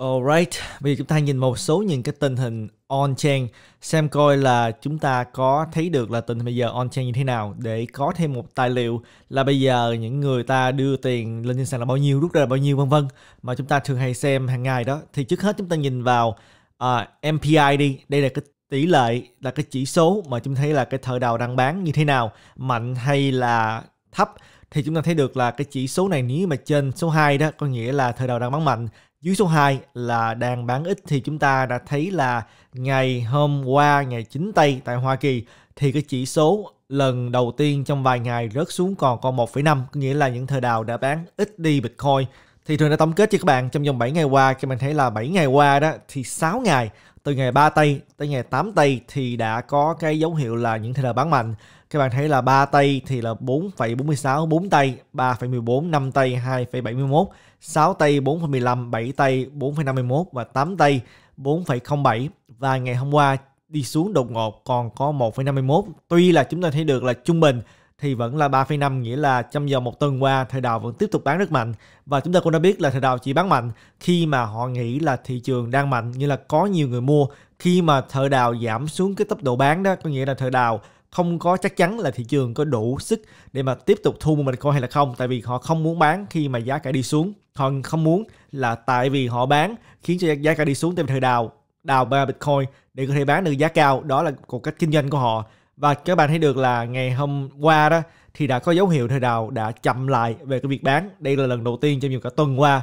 Alright, bây giờ chúng ta nhìn một số những cái tình hình on-chain xem coi là chúng ta có thấy được là tình hình bây giờ on-chain như thế nào để có thêm một tài liệu là bây giờ những người ta đưa tiền lên trên sàn là bao nhiêu, rút ra là bao nhiêu vân vân mà chúng ta thường hay xem hàng ngày đó thì trước hết chúng ta nhìn vào uh, à, MPI đi, đây là cái tỷ lệ là cái chỉ số mà chúng thấy là cái thợ đào đang bán như thế nào, mạnh hay là thấp thì chúng ta thấy được là cái chỉ số này nếu mà trên số 2 đó có nghĩa là thời đầu đang bán mạnh dưới số 2 là đàn bán ít thì chúng ta đã thấy là ngày hôm qua ngày 9 tây tại Hoa Kỳ thì cái chỉ số lần đầu tiên trong vài ngày rớt xuống còn còn 1,5 có nghĩa là những thời đào đã bán ít đi Bitcoin thì thường đã tổng kết cho các bạn trong vòng 7 ngày qua các bạn thấy là 7 ngày qua đó thì 6 ngày từ ngày 3 tây tới ngày 8 tây thì đã có cái dấu hiệu là những thời đào bán mạnh các bạn thấy là ba tay thì là 4,46 4 tay 3,14 5 tay 2,71 6 tay 4,15 7 tay 4,51 và 8 tay 4,07 và ngày hôm qua đi xuống đột ngột còn có 1,51 tuy là chúng ta thấy được là trung bình thì vẫn là 3,5 nghĩa là trong giờ một tuần qua thời đào vẫn tiếp tục bán rất mạnh và chúng ta cũng đã biết là thời đào chỉ bán mạnh khi mà họ nghĩ là thị trường đang mạnh như là có nhiều người mua khi mà thời đào giảm xuống cái tốc độ bán đó có nghĩa là thời đào không có chắc chắn là thị trường có đủ sức để mà tiếp tục thu mua Bitcoin hay là không tại vì họ không muốn bán khi mà giá cả đi xuống họ không muốn là tại vì họ bán khiến cho giá cả đi xuống tại vì thời đào đào ba Bitcoin để có thể bán được giá cao đó là cuộc cách kinh doanh của họ và các bạn thấy được là ngày hôm qua đó thì đã có dấu hiệu thời đào đã chậm lại về cái việc bán đây là lần đầu tiên trong nhiều cả tuần qua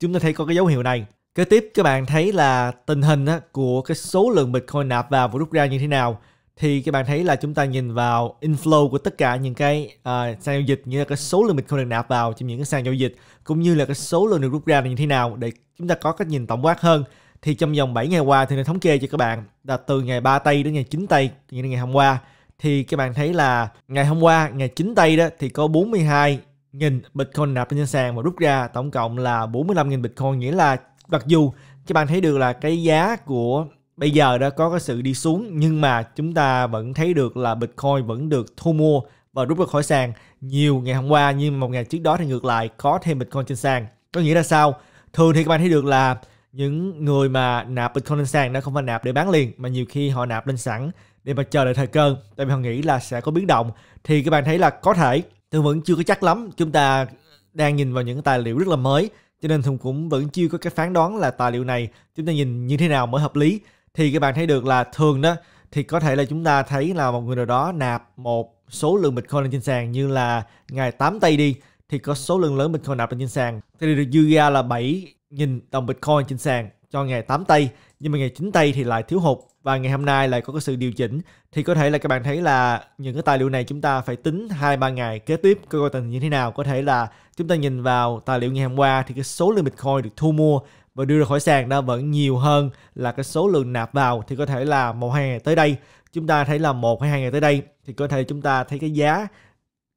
chúng ta thấy có cái dấu hiệu này kế tiếp các bạn thấy là tình hình của cái số lượng bitcoin nạp vào và rút ra như thế nào thì các bạn thấy là chúng ta nhìn vào inflow của tất cả những cái uh, sàn giao dịch như là cái số lượng bitcoin được nạp vào trong những cái sàn giao dịch cũng như là cái số lượng được rút ra là như thế nào để chúng ta có cái nhìn tổng quát hơn thì trong vòng 7 ngày qua thì nó thống kê cho các bạn là từ ngày 3 tây đến ngày 9 tây như ngày hôm qua thì các bạn thấy là ngày hôm qua ngày 9 tây đó thì có 42 nghìn bitcoin nạp trên sàn và rút ra tổng cộng là 45 nghìn bitcoin nghĩa là mặc dù các bạn thấy được là cái giá của bây giờ đã có cái sự đi xuống nhưng mà chúng ta vẫn thấy được là Bitcoin vẫn được thu mua và rút ra khỏi sàn nhiều ngày hôm qua nhưng một ngày trước đó thì ngược lại có thêm Bitcoin trên sàn. Có nghĩa là sao? Thường thì các bạn thấy được là những người mà nạp Bitcoin lên sàn nó không phải nạp để bán liền mà nhiều khi họ nạp lên sẵn để mà chờ đợi thời cơ tại vì họ nghĩ là sẽ có biến động thì các bạn thấy là có thể tôi vẫn chưa có chắc lắm chúng ta đang nhìn vào những tài liệu rất là mới cho nên thùng cũng vẫn chưa có cái phán đoán là tài liệu này chúng ta nhìn như thế nào mới hợp lý thì các bạn thấy được là thường đó thì có thể là chúng ta thấy là một người nào đó nạp một số lượng Bitcoin lên trên sàn như là ngày 8 tây đi thì có số lượng lớn Bitcoin nạp lên trên sàn thì được dư ra là 7.000 đồng Bitcoin trên sàn cho ngày 8 tây nhưng mà ngày 9 tây thì lại thiếu hụt và ngày hôm nay lại có cái sự điều chỉnh thì có thể là các bạn thấy là những cái tài liệu này chúng ta phải tính hai ba ngày kế tiếp coi tình như thế nào có thể là chúng ta nhìn vào tài liệu ngày hôm qua thì cái số lượng Bitcoin được thu mua và đưa ra khỏi sàn đó vẫn nhiều hơn là cái số lượng nạp vào thì có thể là một hai ngày tới đây chúng ta thấy là một hay hai ngày tới đây thì có thể chúng ta thấy cái giá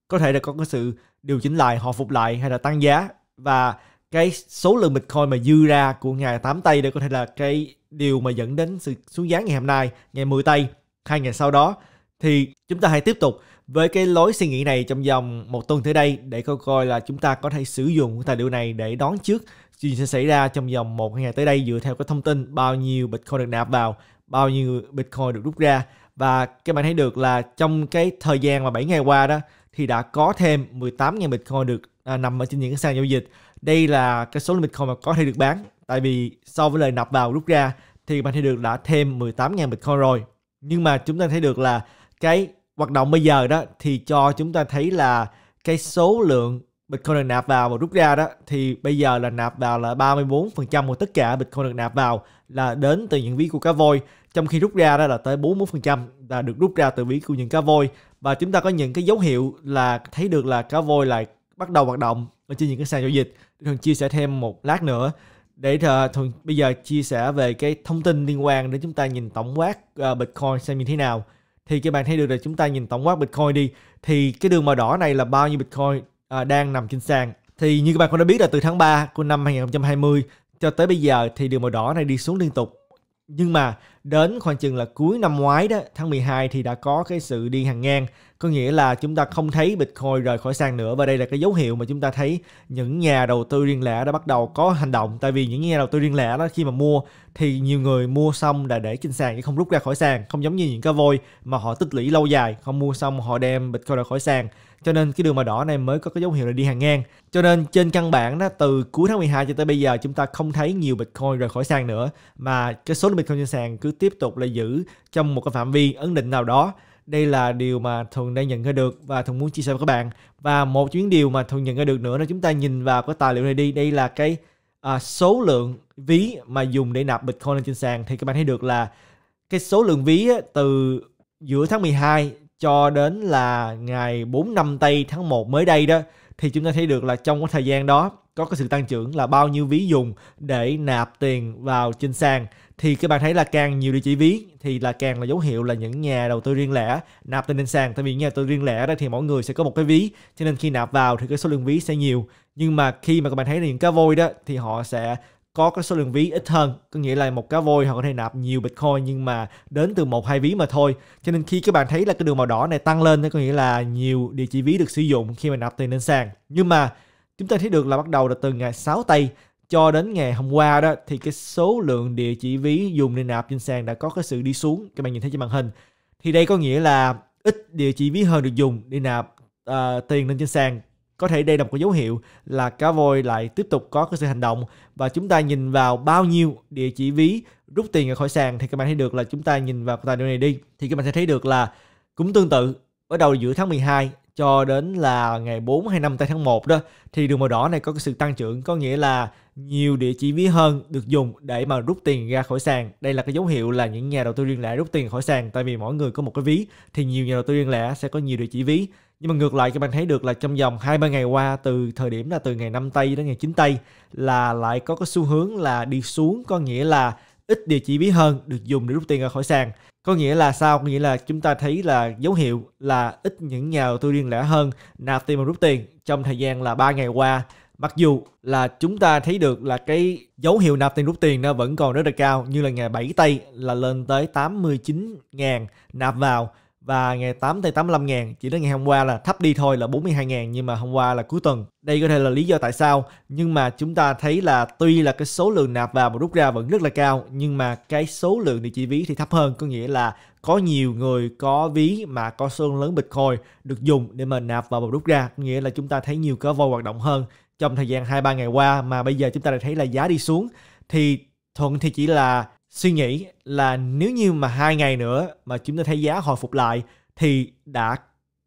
có thể là có cái sự điều chỉnh lại hồi phục lại hay là tăng giá và cái số lượng Bitcoin mà dư ra của ngày 8 tây đây có thể là cái điều mà dẫn đến sự xuống giá ngày hôm nay, ngày 10 tây, hai ngày sau đó thì chúng ta hãy tiếp tục với cái lối suy nghĩ này trong vòng một tuần tới đây để coi coi là chúng ta có thể sử dụng tài liệu này để đón trước chuyện sẽ xảy ra trong vòng một hai ngày tới đây dựa theo cái thông tin bao nhiêu Bitcoin được nạp vào, bao nhiêu Bitcoin được rút ra và các bạn thấy được là trong cái thời gian mà 7 ngày qua đó thì đã có thêm 18.000 Bitcoin được à, nằm ở trên những cái sàn giao dịch. Đây là cái số lượng Bitcoin mà có thể được bán tại vì so với lời nạp vào rút ra thì bạn thấy được đã thêm 18.000 Bitcoin rồi. Nhưng mà chúng ta thấy được là cái hoạt động bây giờ đó thì cho chúng ta thấy là cái số lượng Bitcoin được nạp vào và rút ra đó thì bây giờ là nạp vào là 34% của tất cả Bitcoin được nạp vào là đến từ những ví của cá voi trong khi rút ra đó là tới 41% là được rút ra từ ví của những cá voi và chúng ta có những cái dấu hiệu là thấy được là cá voi lại bắt đầu hoạt động ở trên những cái sàn giao dịch thường chia sẻ thêm một lát nữa để ờ, thường bây giờ chia sẻ về cái thông tin liên quan để chúng ta nhìn tổng quát uh, Bitcoin xem như thế nào thì các bạn thấy được là chúng ta nhìn tổng quát Bitcoin đi thì cái đường màu đỏ này là bao nhiêu Bitcoin à, đang nằm trên sàn. Thì như các bạn cũng đã biết là từ tháng 3 của năm 2020 cho tới bây giờ thì đường màu đỏ này đi xuống liên tục. Nhưng mà đến khoảng chừng là cuối năm ngoái đó, tháng 12 thì đã có cái sự đi hàng ngang. Có nghĩa là chúng ta không thấy Bitcoin rời khỏi sàn nữa và đây là cái dấu hiệu mà chúng ta thấy những nhà đầu tư riêng lẻ đã bắt đầu có hành động. Tại vì những nhà đầu tư riêng lẻ đó khi mà mua thì nhiều người mua xong đã để trên sàn chứ không rút ra khỏi sàn. Không giống như những cái voi mà họ tích lũy lâu dài, không mua xong họ đem Bitcoin ra khỏi sàn cho nên cái đường màu đỏ này mới có cái dấu hiệu là đi hàng ngang cho nên trên căn bản đó từ cuối tháng 12 cho tới bây giờ chúng ta không thấy nhiều bitcoin rời khỏi sàn nữa mà cái số lượng bitcoin trên sàn cứ tiếp tục là giữ trong một cái phạm vi ấn định nào đó đây là điều mà thuần đang nhận ra được và thuần muốn chia sẻ với các bạn và một chuyến điều mà thuần nhận ra được nữa là chúng ta nhìn vào cái tài liệu này đi đây là cái à, số lượng ví mà dùng để nạp bitcoin lên trên sàn thì các bạn thấy được là cái số lượng ví từ giữa tháng 12 cho đến là ngày 4 năm tây tháng 1 mới đây đó thì chúng ta thấy được là trong cái thời gian đó có cái sự tăng trưởng là bao nhiêu ví dùng để nạp tiền vào trên sàn thì các bạn thấy là càng nhiều địa chỉ ví thì là càng là dấu hiệu là những nhà đầu tư riêng lẻ nạp tiền lên sàn tại vì nhà đầu tư riêng lẻ đó thì mỗi người sẽ có một cái ví cho nên khi nạp vào thì cái số lượng ví sẽ nhiều nhưng mà khi mà các bạn thấy là những cá voi đó thì họ sẽ có cái số lượng ví ít hơn có nghĩa là một cá voi họ có thể nạp nhiều bitcoin nhưng mà đến từ một hai ví mà thôi cho nên khi các bạn thấy là cái đường màu đỏ này tăng lên có nghĩa là nhiều địa chỉ ví được sử dụng khi mà nạp tiền lên sàn nhưng mà chúng ta thấy được là bắt đầu là từ ngày 6 tây cho đến ngày hôm qua đó thì cái số lượng địa chỉ ví dùng để nạp trên sàn đã có cái sự đi xuống các bạn nhìn thấy trên màn hình thì đây có nghĩa là ít địa chỉ ví hơn được dùng để nạp uh, tiền lên trên sàn có thể đây là một cái dấu hiệu là cá voi lại tiếp tục có cái sự hành động và chúng ta nhìn vào bao nhiêu địa chỉ ví rút tiền ra khỏi sàn thì các bạn thấy được là chúng ta nhìn vào tài liệu này đi thì các bạn sẽ thấy được là cũng tương tự bắt đầu giữa tháng 12 cho đến là ngày 4 hay 5 tây tháng 1 đó thì đường màu đỏ này có cái sự tăng trưởng có nghĩa là nhiều địa chỉ ví hơn được dùng để mà rút tiền ra khỏi sàn. Đây là cái dấu hiệu là những nhà đầu tư riêng lẻ rút tiền khỏi sàn tại vì mỗi người có một cái ví thì nhiều nhà đầu tư riêng lẻ sẽ có nhiều địa chỉ ví nhưng mà ngược lại các bạn thấy được là trong vòng 20 ngày qua từ thời điểm là từ ngày 5 tây đến ngày 9 tây là lại có cái xu hướng là đi xuống có nghĩa là ít địa chỉ ví hơn được dùng để rút tiền ra khỏi sàn có nghĩa là sao có nghĩa là chúng ta thấy là dấu hiệu là ít những nhà đầu tư riêng lẻ hơn nạp tiền và rút tiền trong thời gian là 3 ngày qua mặc dù là chúng ta thấy được là cái dấu hiệu nạp tiền rút tiền nó vẫn còn rất là cao như là ngày 7 tây là lên tới 89 ngàn nạp vào và ngày 8 thì 85 ngàn chỉ đến ngày hôm qua là thấp đi thôi là 42 ngàn nhưng mà hôm qua là cuối tuần đây có thể là lý do tại sao nhưng mà chúng ta thấy là tuy là cái số lượng nạp vào và rút ra vẫn rất là cao nhưng mà cái số lượng thì chỉ ví thì thấp hơn có nghĩa là có nhiều người có ví mà có số lượng lớn Bitcoin được dùng để mà nạp vào và rút ra có nghĩa là chúng ta thấy nhiều cơ voi hoạt động hơn trong thời gian 2-3 ngày qua mà bây giờ chúng ta đã thấy là giá đi xuống thì thuận thì chỉ là suy nghĩ là nếu như mà hai ngày nữa mà chúng ta thấy giá hồi phục lại thì đã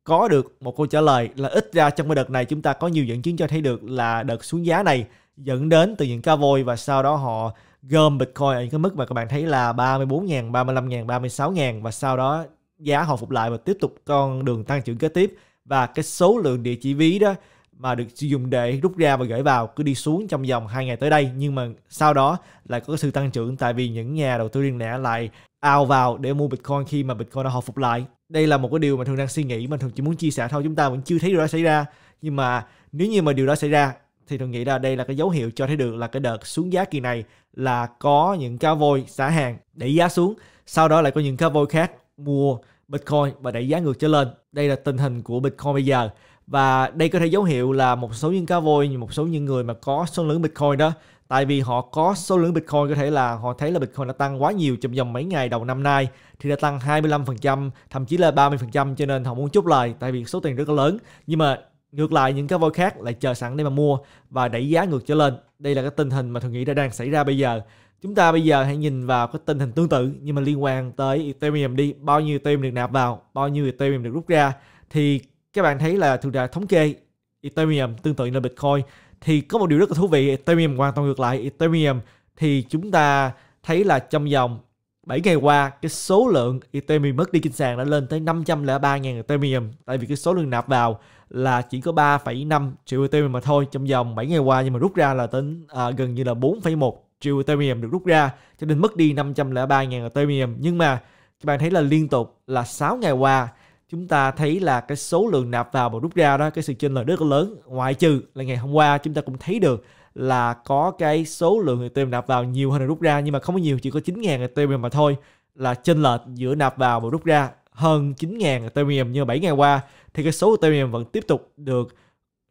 có được một câu trả lời là ít ra trong cái đợt này chúng ta có nhiều dẫn chứng cho thấy được là đợt xuống giá này dẫn đến từ những ca voi và sau đó họ gom Bitcoin ở những cái mức mà các bạn thấy là 34.000, 35.000, 36.000 và sau đó giá hồi phục lại và tiếp tục con đường tăng trưởng kế tiếp và cái số lượng địa chỉ ví đó mà được sử dụng để rút ra và gửi vào cứ đi xuống trong vòng 2 ngày tới đây nhưng mà sau đó lại có sự tăng trưởng tại vì những nhà đầu tư riêng lẻ lại ao vào để mua Bitcoin khi mà Bitcoin đã hồi phục lại. Đây là một cái điều mà thường đang suy nghĩ mà thường chỉ muốn chia sẻ thôi chúng ta vẫn chưa thấy điều đó xảy ra nhưng mà nếu như mà điều đó xảy ra thì thường nghĩ là đây là cái dấu hiệu cho thấy được là cái đợt xuống giá kỳ này là có những cao vôi xả hàng đẩy giá xuống sau đó lại có những cao vôi khác mua Bitcoin và đẩy giá ngược trở lên đây là tình hình của Bitcoin bây giờ và đây có thể dấu hiệu là một số những cá voi một số những người mà có số lượng bitcoin đó tại vì họ có số lượng bitcoin có thể là họ thấy là bitcoin đã tăng quá nhiều trong vòng mấy ngày đầu năm nay thì đã tăng 25% thậm chí là 30% cho nên họ muốn chút lời tại vì số tiền rất là lớn nhưng mà ngược lại những cá voi khác lại chờ sẵn để mà mua và đẩy giá ngược trở lên đây là cái tình hình mà tôi nghĩ đã đang xảy ra bây giờ chúng ta bây giờ hãy nhìn vào cái tình hình tương tự nhưng mà liên quan tới Ethereum đi bao nhiêu Ethereum được nạp vào bao nhiêu Ethereum được rút ra thì các bạn thấy là thường ra thống kê Ethereum tương tự là Bitcoin thì có một điều rất là thú vị Ethereum hoàn toàn ngược lại Ethereum thì chúng ta thấy là trong vòng 7 ngày qua cái số lượng Ethereum mất đi trên sàn đã lên tới 503.000 Ethereum tại vì cái số lượng nạp vào là chỉ có 3,5 triệu Ethereum mà thôi trong vòng 7 ngày qua nhưng mà rút ra là tính à, gần như là 4,1 triệu Ethereum được rút ra cho nên mất đi 503.000 Ethereum nhưng mà các bạn thấy là liên tục là 6 ngày qua chúng ta thấy là cái số lượng nạp vào và rút ra đó cái sự chênh lệch rất là lớn ngoại trừ là ngày hôm qua chúng ta cũng thấy được là có cái số lượng ethereum nạp vào nhiều hơn là rút ra nhưng mà không có nhiều chỉ có 9.000 ethereum mà thôi là chênh lệch giữa nạp vào và rút ra hơn 9.000 Ethereum như 7 ngày qua thì cái số Ethereum vẫn tiếp tục được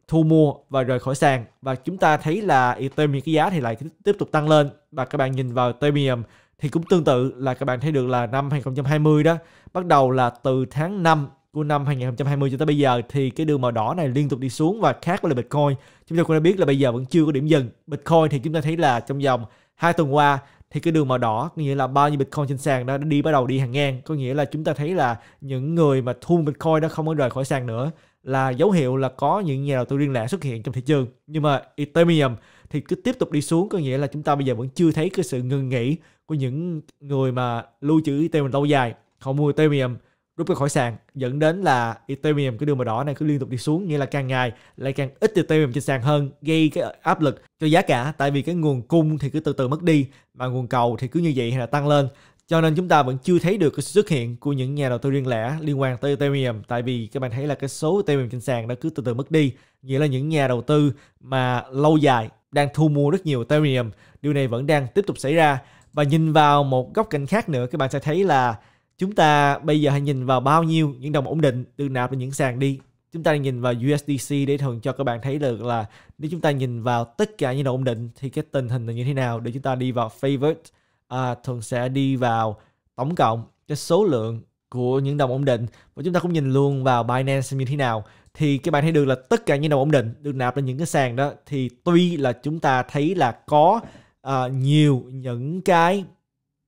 thu mua và rời khỏi sàn và chúng ta thấy là Ethereum cái giá thì lại tiếp tục tăng lên và các bạn nhìn vào Ethereum thì cũng tương tự là các bạn thấy được là năm 2020 đó bắt đầu là từ tháng 5 của năm 2020 cho tới bây giờ thì cái đường màu đỏ này liên tục đi xuống và khác với là Bitcoin. Chúng ta cũng đã biết là bây giờ vẫn chưa có điểm dừng. Bitcoin thì chúng ta thấy là trong vòng hai tuần qua thì cái đường màu đỏ có nghĩa là bao nhiêu Bitcoin trên sàn đó đã đi bắt đầu đi hàng ngang. Có nghĩa là chúng ta thấy là những người mà thu Bitcoin đó không có rời khỏi sàn nữa là dấu hiệu là có những nhà đầu tư riêng lẻ xuất hiện trong thị trường. Nhưng mà Ethereum thì cứ tiếp tục đi xuống có nghĩa là chúng ta bây giờ vẫn chưa thấy cái sự ngừng nghỉ của những người mà lưu trữ Ethereum lâu dài không mua Ethereum rút ra khỏi sàn dẫn đến là Ethereum cái đường màu đỏ này cứ liên tục đi xuống nghĩa là càng ngày lại càng ít Ethereum trên sàn hơn gây cái áp lực cho giá cả tại vì cái nguồn cung thì cứ từ từ mất đi mà nguồn cầu thì cứ như vậy hay là tăng lên cho nên chúng ta vẫn chưa thấy được cái sự xuất hiện của những nhà đầu tư riêng lẻ liên quan tới Ethereum tại vì các bạn thấy là cái số Ethereum trên sàn nó cứ từ từ mất đi nghĩa là những nhà đầu tư mà lâu dài đang thu mua rất nhiều Ethereum điều này vẫn đang tiếp tục xảy ra và nhìn vào một góc cạnh khác nữa các bạn sẽ thấy là chúng ta bây giờ hãy nhìn vào bao nhiêu những đồng ổn định được nạp lên những sàn đi chúng ta nhìn vào USDC để thường cho các bạn thấy được là nếu chúng ta nhìn vào tất cả những đồng ổn định thì cái tình hình là như thế nào để chúng ta đi vào favorite à, thường sẽ đi vào tổng cộng cái số lượng của những đồng ổn định và chúng ta cũng nhìn luôn vào Binance như thế nào thì các bạn thấy được là tất cả những đồng ổn định được nạp lên những cái sàn đó thì tuy là chúng ta thấy là có uh, nhiều những cái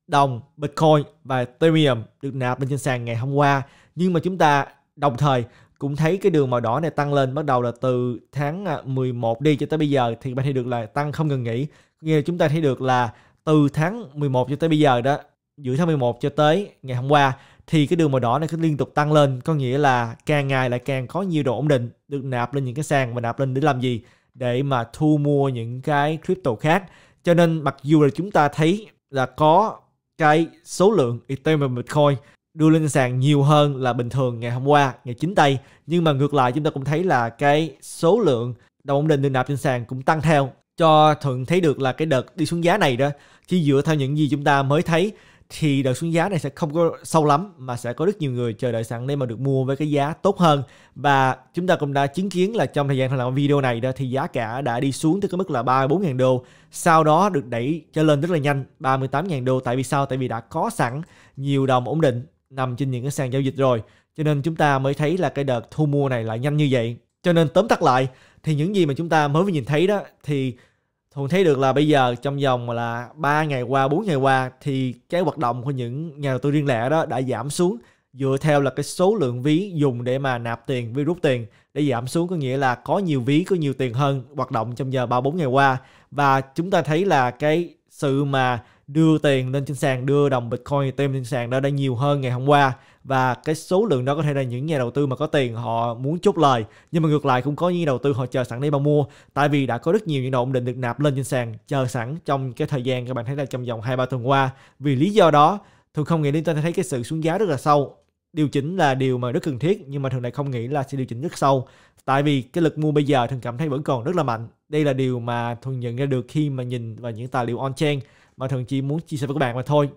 đồng, Bitcoin và Ethereum được nạp lên trên sàn ngày hôm qua. Nhưng mà chúng ta đồng thời cũng thấy cái đường màu đỏ này tăng lên bắt đầu là từ tháng 11 à, đi cho tới bây giờ thì bạn thấy được là tăng không ngừng nghỉ. Nghĩa là chúng ta thấy được là từ tháng 11 cho tới bây giờ đó, giữa tháng 11 cho tới ngày hôm qua thì cái đường màu đỏ này cứ liên tục tăng lên, có nghĩa là càng ngày lại càng có nhiều độ ổn định được nạp lên những cái sàn và nạp lên để làm gì? Để mà thu mua những cái crypto khác. Cho nên mặc dù là chúng ta thấy là có cái số lượng Ethereum và Bitcoin đưa lên sàn nhiều hơn là bình thường ngày hôm qua, ngày 9 tây. Nhưng mà ngược lại chúng ta cũng thấy là cái số lượng đồng ổn định được nạp trên sàn cũng tăng theo cho thuận thấy được là cái đợt đi xuống giá này đó chỉ dựa theo những gì chúng ta mới thấy thì đợt xuống giá này sẽ không có sâu lắm mà sẽ có rất nhiều người chờ đợi sẵn để mà được mua với cái giá tốt hơn và chúng ta cũng đã chứng kiến là trong thời gian làm video này đó thì giá cả đã đi xuống tới cái mức là 34 000 đô sau đó được đẩy trở lên rất là nhanh 38 000 đô tại vì sao tại vì đã có sẵn nhiều đồng ổn định nằm trên những cái sàn giao dịch rồi cho nên chúng ta mới thấy là cái đợt thu mua này lại nhanh như vậy cho nên tóm tắt lại thì những gì mà chúng ta mới vừa nhìn thấy đó thì thuần thấy được là bây giờ trong vòng là 3 ngày qua, 4 ngày qua thì cái hoạt động của những nhà đầu tư riêng lẻ đó đã giảm xuống dựa theo là cái số lượng ví dùng để mà nạp tiền, với rút tiền để giảm xuống có nghĩa là có nhiều ví, có nhiều tiền hơn hoạt động trong giờ 3-4 ngày qua và chúng ta thấy là cái sự mà đưa tiền lên trên sàn đưa đồng bitcoin tem trên sàn đó đã nhiều hơn ngày hôm qua và cái số lượng đó có thể là những nhà đầu tư mà có tiền họ muốn chốt lời nhưng mà ngược lại cũng có những đầu tư họ chờ sẵn đây mà mua tại vì đã có rất nhiều những đồng định được nạp lên trên sàn chờ sẵn trong cái thời gian các bạn thấy là trong vòng hai ba tuần qua vì lý do đó thường không nghĩ đến tôi thấy cái sự xuống giá rất là sâu điều chỉnh là điều mà rất cần thiết nhưng mà thường này không nghĩ là sẽ điều chỉnh rất sâu tại vì cái lực mua bây giờ thường cảm thấy vẫn còn rất là mạnh đây là điều mà thường nhận ra được khi mà nhìn vào những tài liệu on chain mà thường chỉ muốn chia sẻ với các bạn mà thôi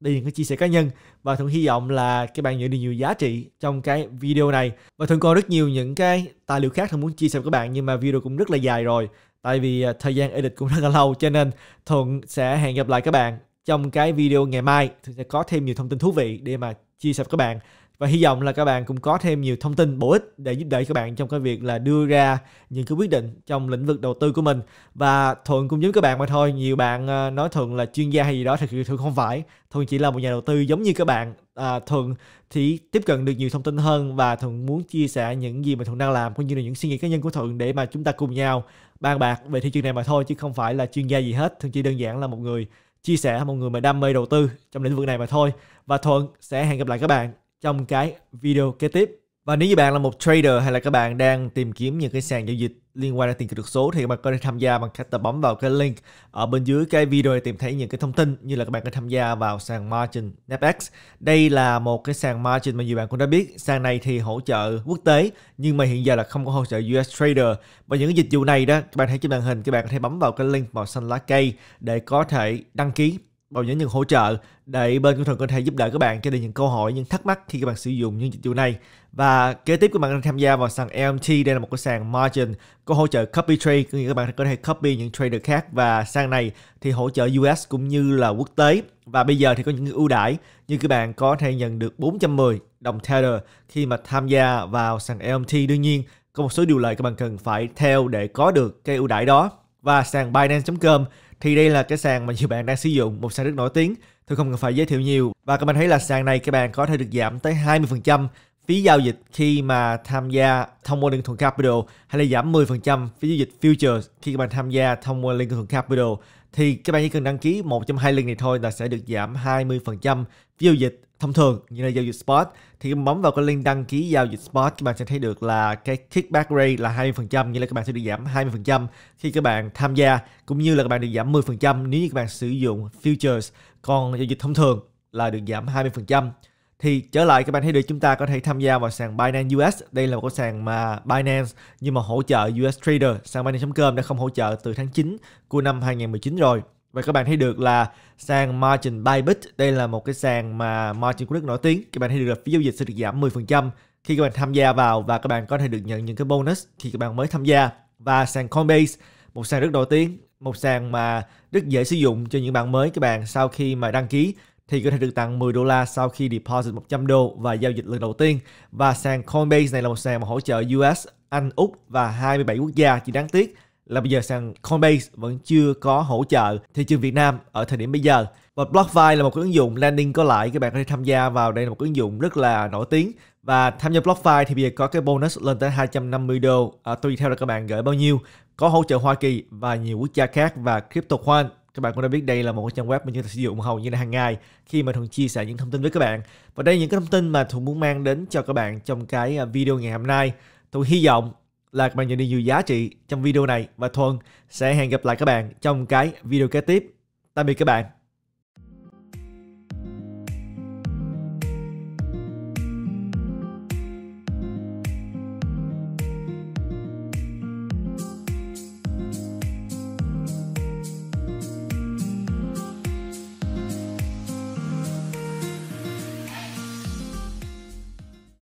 đây là những chia sẻ cá nhân và thường hy vọng là các bạn nhận được nhiều giá trị trong cái video này và thường còn rất nhiều những cái tài liệu khác thường muốn chia sẻ với các bạn nhưng mà video cũng rất là dài rồi tại vì à, thời gian edit cũng rất là lâu cho nên thuận sẽ hẹn gặp lại các bạn trong cái video ngày mai thường sẽ có thêm nhiều thông tin thú vị để mà chia sẻ với các bạn và hy vọng là các bạn cũng có thêm nhiều thông tin bổ ích để giúp đỡ các bạn trong cái việc là đưa ra những cái quyết định trong lĩnh vực đầu tư của mình và thuận cũng giống các bạn mà thôi nhiều bạn ờ, nói thuận là chuyên gia hay gì đó thật sự thuận không phải thuận chỉ là một nhà đầu tư giống như các bạn à, thuận thì tiếp cận được nhiều thông tin hơn và thuận muốn chia sẻ những gì mà thuận đang làm cũng như là những suy nghĩ cá nhân của thuận để mà chúng ta cùng nhau bàn bạc về thị trường này mà thôi chứ không phải là chuyên gia gì hết thuận chỉ đơn giản là một người chia sẻ một người mà đam mê đầu tư trong lĩnh vực này mà thôi và thuận sẽ hẹn gặp lại các bạn trong cái video kế tiếp. Và nếu như bạn là một trader hay là các bạn đang tìm kiếm những cái sàn giao dịch liên quan đến tiền kỹ thuật số thì các bạn có thể tham gia bằng cách bấm vào cái link ở bên dưới cái video để tìm thấy những cái thông tin như là các bạn có tham gia vào sàn margin FX. Đây là một cái sàn margin mà nhiều bạn cũng đã biết. Sàn này thì hỗ trợ quốc tế nhưng mà hiện giờ là không có hỗ trợ US trader. Và những cái dịch vụ này đó các bạn thấy trên màn hình các bạn có thể bấm vào cái link màu xanh lá cây để có thể đăng ký bảo hiểm những hỗ trợ để bên của thần có thể giúp đỡ các bạn cho được những câu hỏi những thắc mắc khi các bạn sử dụng những dịch vụ này và kế tiếp các bạn đang tham gia vào sàn LMT đây là một cái sàn margin có hỗ trợ copy trade có nghĩa các bạn có thể copy những trader khác và sàn này thì hỗ trợ US cũng như là quốc tế và bây giờ thì có những ưu đãi như các bạn có thể nhận được 410 đồng Tether khi mà tham gia vào sàn LMT đương nhiên có một số điều lệ các bạn cần phải theo để có được cái ưu đãi đó và sàn Binance.com thì đây là cái sàn mà nhiều bạn đang sử dụng, một sàn rất nổi tiếng. Tôi không cần phải giới thiệu nhiều. Và các bạn thấy là sàn này các bạn có thể được giảm tới 20% phí giao dịch khi mà tham gia thông qua Liên Thuận Capital hay là giảm 10% phí giao dịch futures khi các bạn tham gia thông qua Liên Thuận Capital thì các bạn chỉ cần đăng ký một trong hai link này thôi là sẽ được giảm 20% phí giao dịch thông thường như là giao dịch spot thì bấm vào cái link đăng ký giao dịch spot các bạn sẽ thấy được là cái kickback rate là 20% nghĩa là các bạn sẽ được giảm 20% khi các bạn tham gia cũng như là các bạn được giảm 10% nếu như các bạn sử dụng futures còn giao dịch thông thường là được giảm 20% thì trở lại các bạn thấy được chúng ta có thể tham gia vào sàn Binance US đây là một cái sàn mà Binance nhưng mà hỗ trợ US Trader sàn Binance.com đã không hỗ trợ từ tháng 9 của năm 2019 rồi và các bạn thấy được là sàn margin Bybit, đây là một cái sàn mà margin của Đức nổi tiếng. Các bạn thấy được là phí giao dịch sẽ được giảm 10% khi các bạn tham gia vào và các bạn có thể được nhận những cái bonus khi các bạn mới tham gia. Và sàn Coinbase, một sàn rất nổi tiếng, một sàn mà rất dễ sử dụng cho những bạn mới các bạn sau khi mà đăng ký thì có thể được tặng 10 đô la sau khi deposit 100 đô và giao dịch lần đầu tiên. Và sàn Coinbase này là một sàn mà hỗ trợ US, Anh, Úc và 27 quốc gia chỉ đáng tiếc là bây giờ sàn Coinbase vẫn chưa có hỗ trợ thị trường Việt Nam ở thời điểm bây giờ. Và BlockFi là một ứng dụng landing có lãi các bạn có thể tham gia vào đây là một ứng dụng rất là nổi tiếng và tham gia BlockFi thì bây giờ có cái bonus lên tới 250 đô à, tùy theo là các bạn gửi bao nhiêu có hỗ trợ Hoa Kỳ và nhiều quốc gia khác và crypto CryptoCoin các bạn cũng đã biết đây là một trang web mà chúng ta sử dụng hầu như là hàng ngày khi mà thuận chia sẻ những thông tin với các bạn và đây là những cái thông tin mà thuận muốn mang đến cho các bạn trong cái à, video ngày hôm nay tôi hy vọng là các bạn nhận được nhiều giá trị trong video này và Thuần sẽ hẹn gặp lại các bạn trong cái video kế tiếp. Tạm biệt các bạn.